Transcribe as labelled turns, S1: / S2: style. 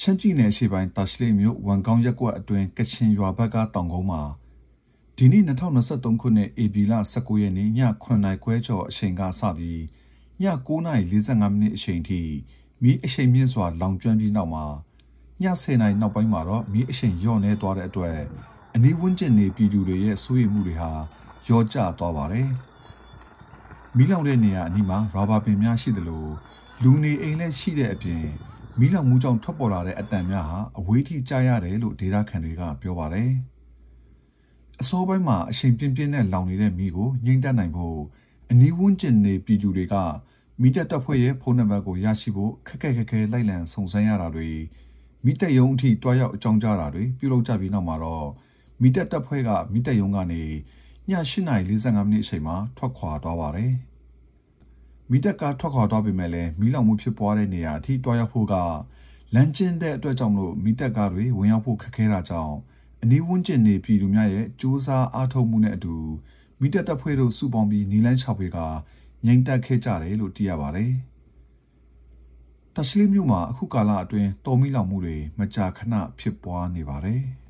S1: ရှမ်းပြည်နယ်ရှိပိုင်းတာရှိလိမြို့ဝန်ကောင်းရက်ကွက်အတွင်းကချင်ရွာဘက်ကတောင်ကုန်းမှာဒီနေ့2023ခုနှစ်ဧပြီလ19ရက်နေ့ည9:00ခွဲကျော်အချိန်ကစပြီးည9:45မိနစ်အချိန်ထိမီးအချိန်မြင့်စွာလောင်ကျွမ်းပြီးနောက်မှာည10:00နာရီနောက်ပိုင်းမှာတော့မီးအချိန်လျော့နေသွားတဲ့အတွက်အနီးဝန်းကျင်နေပြည်သူတွေရဲ့စိုးရိမ်မှုတွေဟာလျော့ကျသွားပါတယ်။မီးလောင်တဲ့နေရာအနီးမှာရာဘာပင်များရှိသလိုလူနေအိမ်လည်းရှိတဲ့အပြင်မီးလောင်မှုကြောင့်ထွက်ပေါ်လာတဲ့အတန်များဟာအဝေးထိကြားရတယ်လို့ဒေတာခန်တွေက ပြောပါတယ်။အစောပိုင်းမှာအချိန်ပြင်းပြင်းနဲ့လောင်နေတဲ့မီးကိုငြိမ်းတက်နိုင်ဖို့အနီးဝန်းကျင်နေပြည်သူတွေကမီးတက်တပ်ဖွဲ့ရဲ့ဖုန်းနံပါတ်ကိုရရှိဖို့ခက်ခက်ခဲခဲလိုက်လံစုံစမ်းရတာတွေမီးတက်ရုံအထိတွားရောက်အကြောင်းကြားတာတွေပြုလုပ်ကြပြီးနောက်မှာတော့မီးတက်တပ်ဖွဲ့ကမီးတက်ရုံကနေည8:45မိနစ်အချိန်မှာထွက်ခွာသွားပါတယ်။မီတက်ကားထွက်ခွာသွားပေမဲ့လည်းမီးလောင်မှုဖြစ်ပွားတဲ့နေရာအထိတွားရောက်ဖို့ကလမ်းကျဉ်တဲ့အတွက်ကြောင့်မလို့မီတက်ကားတွေဝင်ရောက်ဖို့ခက်ခဲတာကြောင့်အနီးဝန်းကျင်နေပြည်သူများရဲ့စူးစမ်းအားထုတ်မှုနဲ့အတူမီတက်တပ်ဖွဲ့တို့စုပေါင်းပြီးနီလန်းချောက်ဖေကငြိမ်သက်ခဲ့ကြတယ်လို့သိရပါတယ်။တရှလီမြို့မှာအခုကာလအတွင်းတော်မီလောင်မှုတွေမကြာခဏဖြစ်ပွားနေပါတယ်။